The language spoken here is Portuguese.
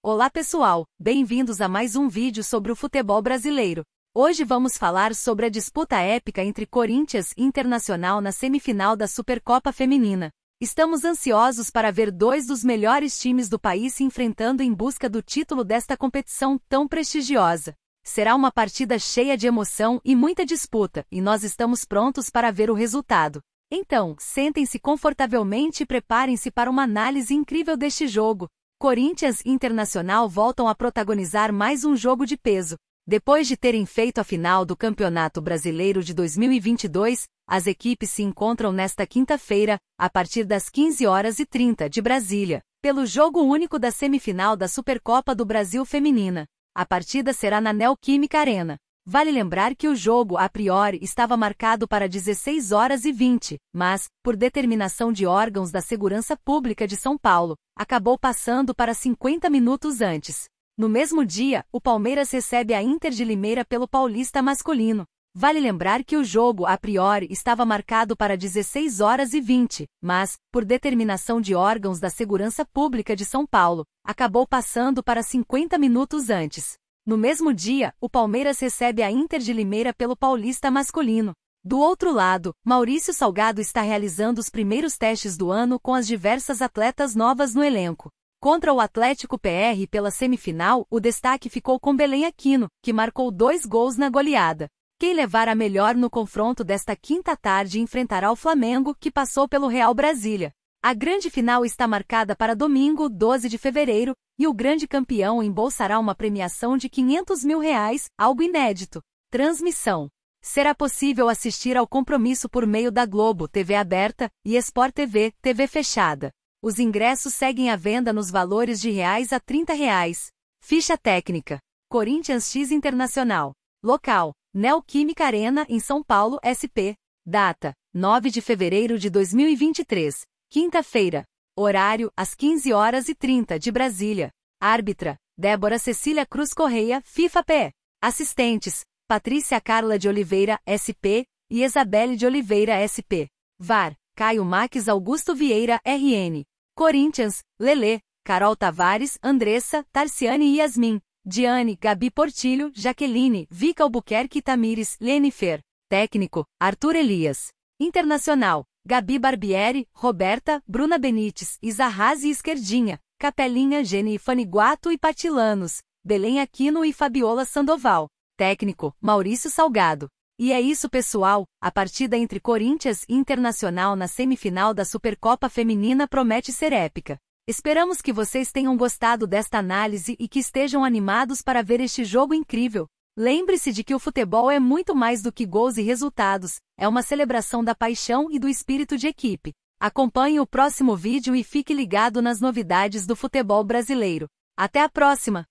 Olá pessoal, bem-vindos a mais um vídeo sobre o futebol brasileiro. Hoje vamos falar sobre a disputa épica entre Corinthians e Internacional na semifinal da Supercopa Feminina. Estamos ansiosos para ver dois dos melhores times do país se enfrentando em busca do título desta competição tão prestigiosa. Será uma partida cheia de emoção e muita disputa, e nós estamos prontos para ver o resultado. Então, sentem-se confortavelmente e preparem-se para uma análise incrível deste jogo, Corinthians Internacional voltam a protagonizar mais um jogo de peso. Depois de terem feito a final do Campeonato Brasileiro de 2022, as equipes se encontram nesta quinta-feira, a partir das 15 horas e 30 de Brasília, pelo jogo único da semifinal da Supercopa do Brasil Feminina. A partida será na Neoquímica Arena. Vale lembrar que o jogo, a priori, estava marcado para 16 horas e 20, mas, por determinação de órgãos da Segurança Pública de São Paulo, acabou passando para 50 minutos antes. No mesmo dia, o Palmeiras recebe a Inter de Limeira pelo Paulista masculino. Vale lembrar que o jogo, a priori, estava marcado para 16 horas e 20, mas, por determinação de órgãos da Segurança Pública de São Paulo, acabou passando para 50 minutos antes. No mesmo dia, o Palmeiras recebe a Inter de Limeira pelo Paulista Masculino. Do outro lado, Maurício Salgado está realizando os primeiros testes do ano com as diversas atletas novas no elenco. Contra o Atlético PR pela semifinal, o destaque ficou com Belém Aquino, que marcou dois gols na goleada. Quem levar a melhor no confronto desta quinta tarde enfrentará o Flamengo, que passou pelo Real Brasília. A grande final está marcada para domingo, 12 de fevereiro, e o grande campeão embolsará uma premiação de 500 mil reais, algo inédito. Transmissão. Será possível assistir ao compromisso por meio da Globo, TV aberta, e Sport TV, TV fechada. Os ingressos seguem à venda nos valores de reais a 30 reais. Ficha técnica. Corinthians X Internacional. Local. Neoquímica Arena, em São Paulo, SP. Data. 9 de fevereiro de 2023. Quinta-feira, horário às 15 horas e 30 de Brasília. Árbitra: Débora Cecília Cruz Correia, FIFA PE. Assistentes: Patrícia Carla de Oliveira, SP, e Isabelle de Oliveira, SP. VAR: Caio Max Augusto Vieira, RN. Corinthians: Lele, Carol Tavares, Andressa, Tarciane e Yasmin. Diane, Gabi Portilho, Jaqueline, Vika Albuquerque e Tamires, Lenifer. Técnico: Arthur Elias. Internacional: Gabi Barbieri, Roberta, Bruna Benites, Isarrazi e Esquerdinha, Capelinha, Gene e Faniguato e Patilanos, Belém Aquino e Fabiola Sandoval. Técnico, Maurício Salgado. E é isso, pessoal. A partida entre Corinthians e Internacional na semifinal da Supercopa Feminina promete ser épica. Esperamos que vocês tenham gostado desta análise e que estejam animados para ver este jogo incrível. Lembre-se de que o futebol é muito mais do que gols e resultados, é uma celebração da paixão e do espírito de equipe. Acompanhe o próximo vídeo e fique ligado nas novidades do futebol brasileiro. Até a próxima!